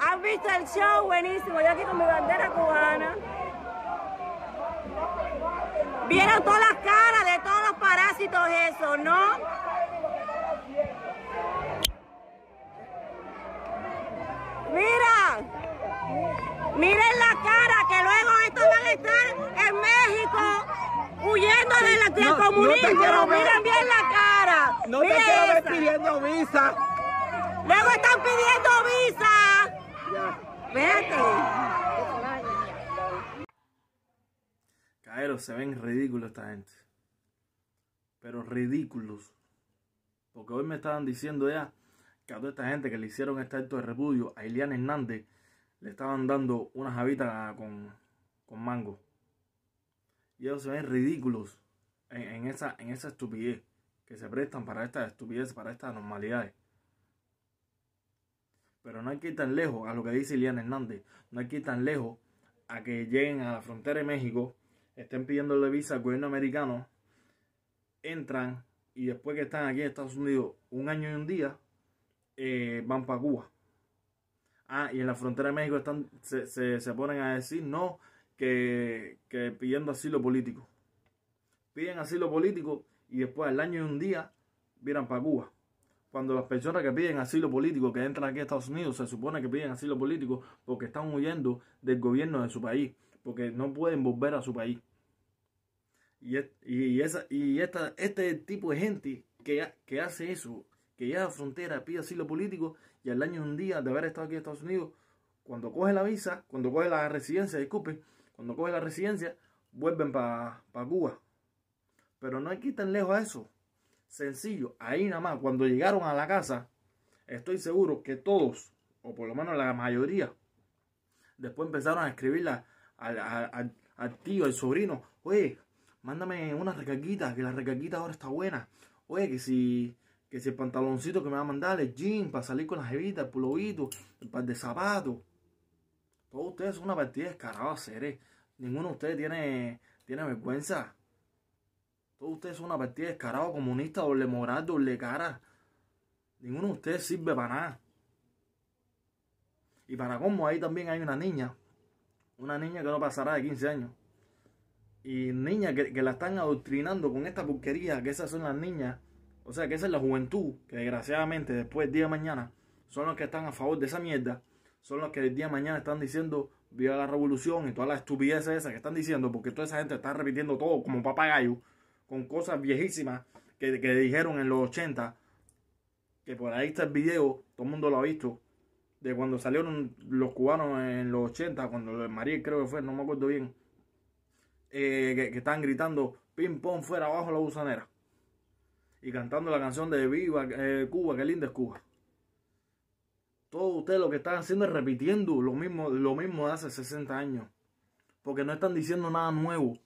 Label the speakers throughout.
Speaker 1: ¿Han visto el show? Buenísimo. Yo aquí con mi bandera cubana. Vieron todas las caras de todos los parásitos esos, ¿no? no, bien la cara. No te quiero ver pidiendo visa. Luego están pidiendo visa. Ya. Vete. Caeros, se ven ridículos esta gente. Pero ridículos. Porque hoy me estaban diciendo ya que a toda esta gente que le hicieron este acto de repudio a Iliana Hernández le estaban dando unas habitas con, con mango. Y ellos se ven ridículos en, esa, en esa estupidez, que se prestan para esta estupidez, para estas normalidades. Pero no hay que ir tan lejos a lo que dice Iliana Hernández, no hay que ir tan lejos a que lleguen a la frontera de México, estén pidiéndole visa al gobierno americano, entran y después que están aquí en Estados Unidos un año y un día, eh, van para Cuba. Ah, y en la frontera de México están, se, se, ponen a decir no, que, que pidiendo asilo político piden asilo político y después al año y un día vienen para Cuba. Cuando las personas que piden asilo político, que entran aquí a Estados Unidos, se supone que piden asilo político porque están huyendo del gobierno de su país, porque no pueden volver a su país. Y, esa, y este tipo de gente que, que hace eso, que llega a la frontera, pide asilo político y al año y un día de haber estado aquí en Estados Unidos, cuando coge la visa, cuando coge la residencia, disculpe, cuando coge la residencia, vuelven para Cuba pero no hay que ir tan lejos a eso. Sencillo, ahí nada más, cuando llegaron a la casa, estoy seguro que todos, o por lo menos la mayoría, después empezaron a escribirle al, tío, al sobrino, oye, mándame una recaquita, que la recaquita ahora está buena. Oye, que si, que el pantaloncito que me va a mandar, el jean, para salir con las jevita, el pulovito, el par de zapatos. Todos ustedes son una partida de seres. Eh. Ninguno de ustedes tiene, tiene vergüenza. Todos ustedes son una partida descarado, comunista, doble moral, doble cara. Ninguno de ustedes sirve para nada. Y para cómo ahí también hay una niña. Una niña que no pasará de 15 años. Y niña que, la están adoctrinando con esta porquería, que esas son las niñas. O sea, que esa es la juventud, que desgraciadamente después día de mañana son los que están a favor de esa mierda. Son los que el día de mañana están diciendo viva la revolución y toda la estupidez esa que están diciendo, porque toda esa gente está repitiendo todo como papagayo con cosas viejísimas que, dijeron en los 80, que por ahí está el video, todo el mundo lo ha visto, de cuando salieron los cubanos en los 80, cuando el María creo que fue, no me acuerdo bien, eh, que, estaban gritando ping pong fuera abajo la gusanera y cantando la canción de Viva eh, Cuba, qué linda es Cuba. Todo usted lo que están haciendo es repitiendo lo mismo, lo mismo de hace 60 años. Porque no están diciendo nada nuevo.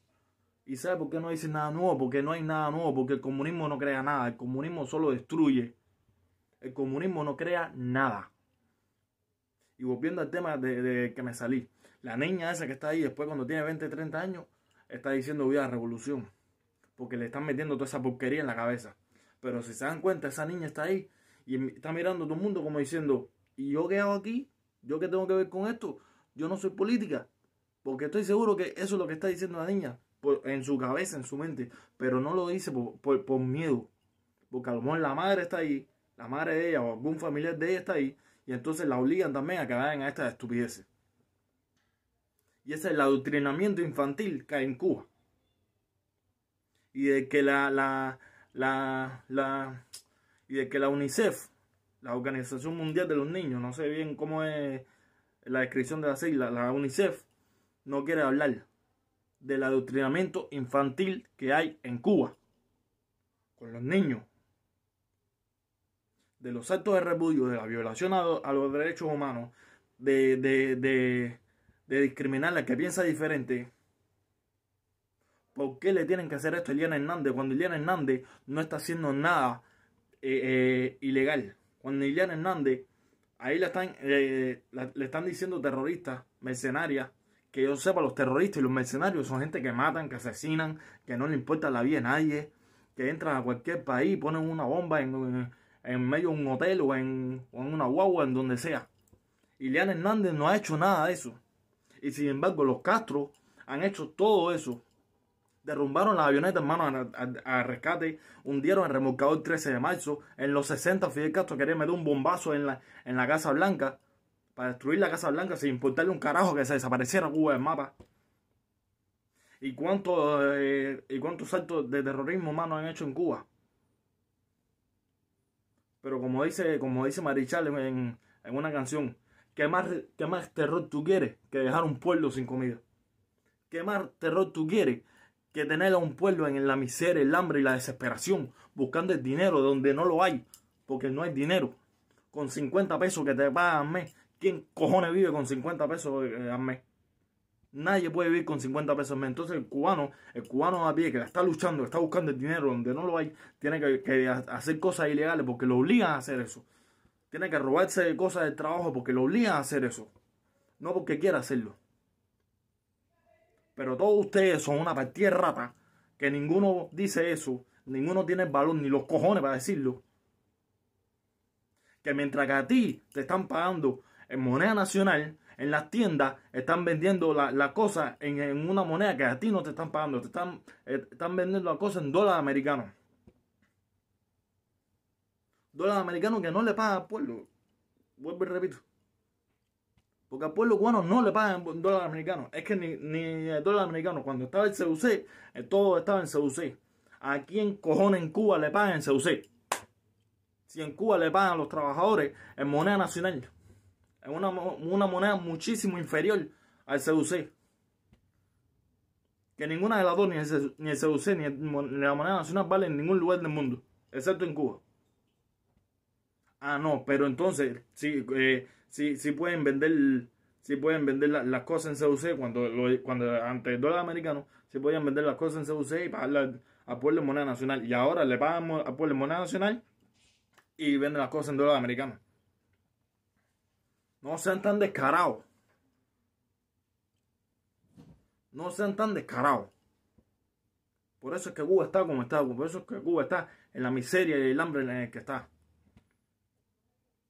Speaker 1: ¿Y sabe por qué no dicen nada nuevo? Porque no hay nada nuevo, porque el comunismo no crea nada, el comunismo solo destruye. El comunismo no crea nada. Y volviendo al tema de, que me salí, la niña esa que está ahí después cuando tiene 20, 30 años, está diciendo voy a la revolución. Porque le están metiendo toda esa porquería en la cabeza. Pero si se dan cuenta, esa niña está ahí y está mirando a todo el mundo como diciendo, ¿y yo qué hago aquí? ¿Yo qué tengo que ver con esto? Yo no soy política. Porque estoy seguro que eso es lo que está diciendo la niña en su cabeza, en su mente, pero no lo dice por, miedo. Porque a lo mejor la madre está ahí, la madre de ella o algún familiar de ella está ahí, y entonces la obligan también a que vayan a estas estupideces. Y ese es el adoctrinamiento infantil que hay en Cuba. Y de que la, la, la, la, y de que la UNICEF, la Organización Mundial de los Niños, no sé bien cómo es la descripción de la sigla, la UNICEF, no quiere hablar del adoctrinamiento infantil que hay en Cuba con los niños, de los actos de repudio, de la violación a, los derechos humanos, de, de, de, de discriminar la que piensa diferente. ¿Por qué le tienen que hacer esto a Eliana Hernández cuando Eliana Hernández no está haciendo nada eh, eh, ilegal? Cuando Eliana Hernández, ahí la están, eh, le están diciendo terroristas mercenarias que yo sepa, los terroristas y los mercenarios son gente que matan, que asesinan, que no le importa la vida a nadie, que entran a cualquier país, ponen una bomba en, medio de un hotel o en, una guagua, en donde sea. León Hernández no ha hecho nada de eso. Y sin embargo, los Castro han hecho todo eso. Derrumbaron las avionetas, hermano, a, a, rescate. Hundieron el remolcador el 13 de marzo. En los 60, Fidel Castro quería meter un bombazo en la, en la Casa Blanca destruir la Casa Blanca sin importarle un carajo que se desapareciera Cuba del mapa. ¿Y, cuántos ¿Y cuántos actos de terrorismo humano han hecho en Cuba? Pero como dice, como dice Marichal en, en una canción, ¿qué más, más terror tú quieres que dejar un pueblo sin comida? ¿Qué más terror tú quieres que tener a un pueblo en la miseria, el hambre y la desesperación, buscando el dinero donde no lo hay, porque no hay dinero? Con 50 pesos que te pagan mes, ¿Quién cojones vive con 50 pesos eh, al mes? Nadie puede vivir con 50 pesos al mes. Entonces el cubano, el cubano a pie que está luchando, está buscando el dinero donde no lo hay, tiene que, hacer cosas ilegales porque lo obligan a hacer eso. Tiene que robarse cosas del trabajo porque lo obligan a hacer eso. No porque quiera hacerlo. Pero todos ustedes son una partida de rata que ninguno dice eso, ninguno tiene el valor ni los cojones para decirlo. Que mientras que a ti te están pagando en moneda nacional, en las tiendas están vendiendo la, cosa en, una moneda que a ti no te están pagando, te están, eh, están vendiendo la cosa en dólar americano dólar americano que no le paga al pueblo. Vuelvo y repito. Porque al pueblo cubano no le pagan dólar americano Es que ni, ni dólar americano Cuando estaba el CUC, eh, todo estaba en CUC. ¿A quién cojones en Cuba le pagan en CUC? Si en Cuba le pagan a los trabajadores en moneda nacional. Es una, moneda muchísimo inferior al CUC. Que ninguna de las dos, ni el, CUC ni, la moneda nacional, vale en ningún lugar del mundo, excepto en Cuba. Ah, no, pero entonces, sí, eh, sí, sí pueden vender si pueden vender las cosas en CUC cuando, cuando ante el dólar americano, si pueden podían vender las cosas en CUC y pagarlas a pueblo moneda nacional. Y ahora le pagan a pueblo moneda nacional y venden las cosas en dólar americano. No sean tan descarados. No sean tan descarados. Por eso es que Cuba está como está. Por eso es que Cuba está en la miseria y el hambre en el que está.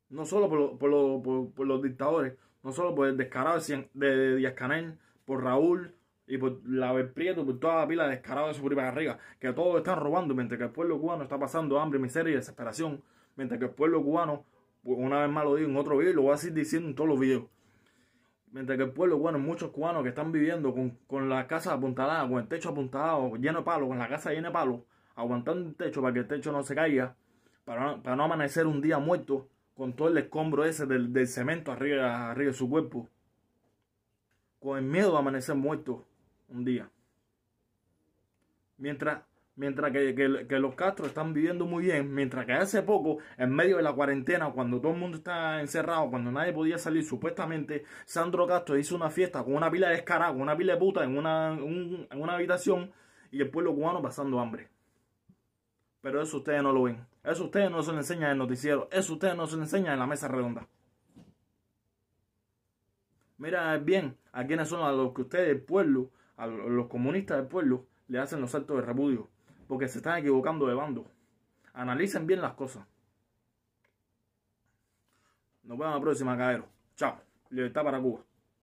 Speaker 1: No solo por, los dictadores, no solo por el descarado de Díaz Canel, por Raúl y por la Prieto, por toda la pila de de su para arriba, que todos están robando, mientras que el pueblo cubano está pasando hambre, miseria y desesperación, mientras que el pueblo cubano una vez más lo digo en otro video y lo voy a seguir diciendo en todos los videos. Mientras que el pueblo bueno, muchos cubanos que están viviendo con, la casa apuntalada, con el techo apuntalado, lleno de palos, con la casa llena de palos, aguantando el techo para que el techo no se caiga, para, para no amanecer un día muerto con todo el escombro ese del, cemento arriba, arriba de su cuerpo. Con el miedo de amanecer muerto un día. Mientras mientras que, los Castro están viviendo muy bien, mientras que hace poco, en medio de la cuarentena, cuando todo el mundo está encerrado, cuando nadie podía salir, supuestamente Sandro Castro hizo una fiesta con una pila de escarabajos con una pila de puta en una, en una habitación y el pueblo cubano pasando hambre. Pero eso ustedes no lo ven. Eso ustedes no se lo enseñan en el noticiero. Eso ustedes no se lo enseñan en la mesa redonda. Mira bien a quienes son a los que ustedes, el pueblo, a los comunistas del pueblo, le hacen los actos de repudio porque se están equivocando de bando. Analicen bien las cosas. Nos vemos la próxima, caeros. Chao. Libertad para Cuba.